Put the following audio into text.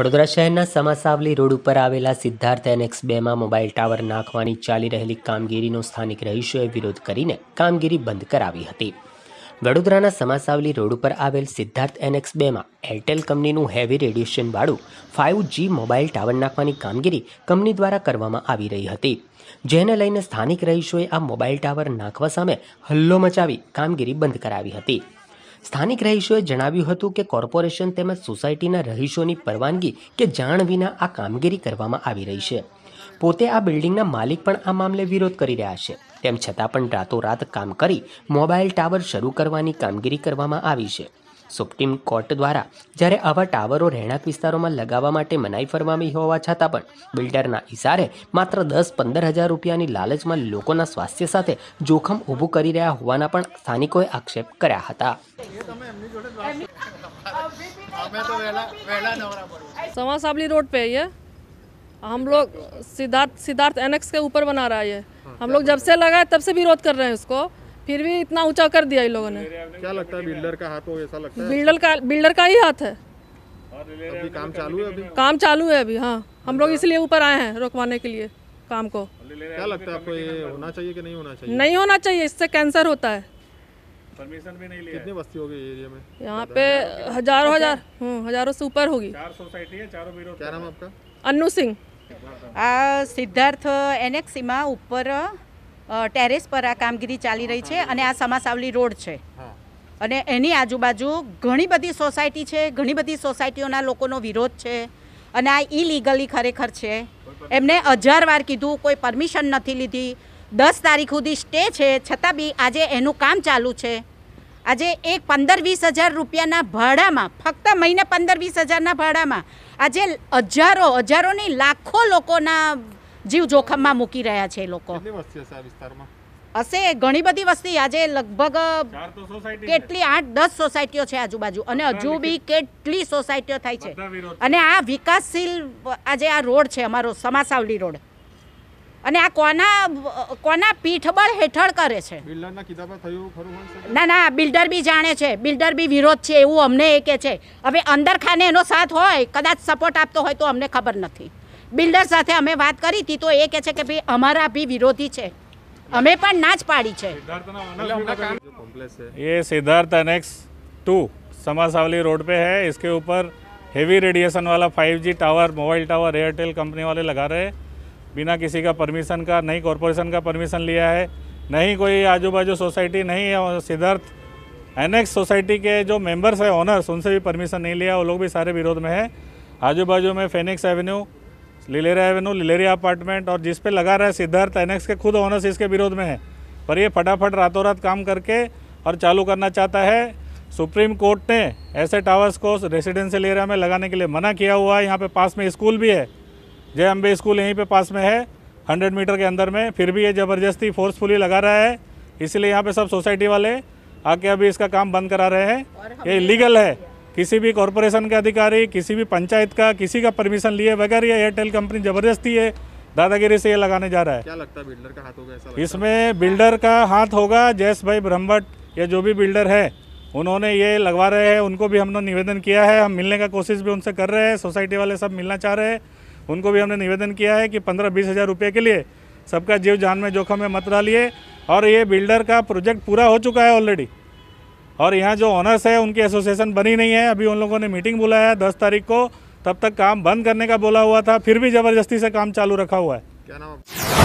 વડોદરા શહેરના સમાસાવલી રોડ ઉપર આવેલા સિદ્ધાર્થ એનએક્સ બેમાં મોબાઈલ ટાવર નાખવાની ચાલી રહેલી કામગીરીનો સ્થાનિક રહીશોએ વિરોધ કરીને કામગીરી બંધ કરાવી હતી વડોદરાના સમાસાવલી રોડ ઉપર આવેલ સિદ્ધાર્થ એનએક્સ બેમાં એરટેલ કંપનીનું હેવી રેડિયેશનવાળું ફાઇવ જી મોબાઈલ ટાવર નાખવાની કામગીરી કંપની દ્વારા કરવામાં આવી રહી હતી જેને લઈને સ્થાનિક રહીશોએ આ મોબાઈલ ટાવર નાખવા સામે હલ્લો મચાવી કામગીરી બંધ કરાવી હતી સ્થાનિક રહીશોએ જણાવ્યું હતું કે કોર્પોરેશન તેમજ સોસાયટીના રહીશોની પરવાનગી કે જાણ વિના આ કામગીરી કરવામાં આવી રહી છે પોતે આ બિલ્ડિંગના માલિક પણ આ મામલે વિરોધ કરી રહ્યા છે તેમ છતાં પણ રાતોરાત કામ કરી મોબાઈલ ટાવર શરૂ કરવાની કામગીરી કરવામાં આવી છે સુપ્રીમ કોર્ટ દ્વારા જ્યારે આવા ટાવરો રહેણાંક વિસ્તારોમાં લગાવવા માટે મનાઈ ફરમાવી હોવા છતાં પણ બિલ્ડરના ઇશારે માત્ર દસ પંદર હજાર રૂપિયાની લાલચમાં લોકોના સ્વાસ્થ્ય સાથે જોખમ ઊભું કરી રહ્યા હોવાના પણ સ્થાનિકોએ આક્ષેપ કર્યા હતા सवा साबली રોડ पे યે ये हम लोग सिद्धार्थ सिद्धार्थ एनएक्स के ऊपर बना रहा है ये हम लोग जब से लगा है तब से विरोध कर फिर भी इतना ऊंचा कर दिया इन लोगों ने क्या लगता है बिल्डर का हाथ हो ऐसा लगता है बिल्डर का बिल्डर का ही हाथ है अभी काम चालू है अभी काम चालू है अभी हाँ हम लोग इसलिए ऊपर आए हैं रोकवाने के लिए काम को क्या लगता है आपको ये होना चाहिए कि नहीं होना चाहिए नहीं होना चाहिए इससे कैंसर होता है परमिशन भी नहीं लिया कितनी बस्ती होगी एरिया में यहाँ पे हजारों हजार हम्म, हजारों से ऊपर होगी चार सोसाइटी है चारों विरोध क्या नाम आपका अन्नू सिंह સિદ્ધાર્થ એનેક્સીમાં ऊपर ટેરેસ પર આ કામગીરી ચાલી રહી છે અને આ સમાસાવલી રોડ છે અને એની આજુબાજુ ઘણી બધી સોસાયટી છે ઘણી બધી સોસાયટીઓના લોકોનો વિરોધ છે અને આ ઇલીગલી ખરેખર છે એમને હજાર વાર કીધું કોઈ પરમિશન નથી લીધી દસ તારીખ સુધી સ્ટે છે છતાં બી આજે એનું કામ ચાલુ છે આજે એક પંદર વીસ હજાર રૂપિયાના ભાડામાં ફક્ત મહિને પંદર વીસ હજારના ભાડામાં આજે હજારો હજારોની લાખો લોકોના જીવ જોખમમાં મૂકી રહ્યા છે લોકો હશે ઘણી બધી વસ્તી આજે લગભગ કેટલી આઠ દસ સોસાયટીઓ છે આજુબાજુ અને હજુ બી કેટલી સોસાયટીઓ થાય છે અને આ વિકાસશીલ આજે આ રોડ છે અમારો સમાસાવલી રોડ અને આ કોના કોના પીઠબળ હેઠળ કરે છે ના ના બિલ્ડર બી જાણે છે બિલ્ડર બી વિરોધ છે એવું અમને એ કે છે હવે અંદર ખાને એનો સાથ હોય કદાચ સપોર્ટ આપતો હોય તો અમને ખબર નથી बिल्डर साथ अमे बात करी थी तो ये કહે છે કે ભાઈ અમારા બી ये Siddharth annex two Savli road पे है इसके ऊपर हेवी रेडिएशन वाला 5G tower mobile tower Airtel company वाले लगा रहे हैं बिना किसी का परमिशन का नहीं कॉरपोरेशन का परमिशन लिया है नहीं कोई आजू बाजू सोसाइटी नहीं सिद्धार्थ एनेक्स सोसाइटी के जो मेंबर्स हैं ऑनर्स उनसे भी परमिशन नहीं लिया वो लोग भी सारे विरोध में है आजू बाजू में फेनिक्स एवेन्यू लिलेरा एवेन्यू लिलेरिया अपार्टमेंट और जिसपे लगा रहा है सिद्धार्थ एनएक्स के खुद ओनर्स इसके विरोध में है पर ये फटाफट रातों रात काम करके और चालू करना चाहता है सुप्रीम कोर्ट ने ऐसे टावर्स को रेसिडेंशियल एरिया में लगाने के लिए मना किया हुआ है यहाँ पर पास में स्कूल भी है जय अम्बे स्कूल यहीं पर पास में है हंड्रेड मीटर के अंदर में फिर भी ये ज़बरदस्ती फोर्सफुली लगा रहा है इसलिए यहाँ पर सब सोसाइटी वाले आके अभी इसका काम बंद करा रहे हैं ये लीगल है किसी भी कॉरपोरेशन के अधिकारी किसी भी पंचायत का किसी का परमिशन लिए बगैर ये एयरटेल कंपनी ज़बरदस्ती है दादागिरी से ये लगाने जा रहा है क्या लगता है बिल्डर का हाथ होगा ऐसा इसमें बिल्डर का हाथ होगा जयस भाई ब्रह्मभट या जो भी बिल्डर है उन्होंने ये लगवा रहे हैं उनको भी हमने निवेदन किया है हम मिलने का कोशिश भी उनसे कर रहे हैं सोसाइटी वाले सब मिलना चाह रहे हैं उनको भी हमने निवेदन किया है कि पंद्रह बीस हज़ार रुपये के लिए सबका जीव जान में जोखम में मत डालिए और ये बिल्डर का प्रोजेक्ट पूरा हो चुका है ऑलरेडी और यहाँ जो ऑनर्स है उनकी एसोसिएशन बनी नहीं है अभी उन लोगों ने मीटिंग बुलाया है दस तारीख को तब तक काम बंद करने का बोला हुआ था फिर भी ज़बरदस्ती से काम चालू रखा हुआ है क्या नाम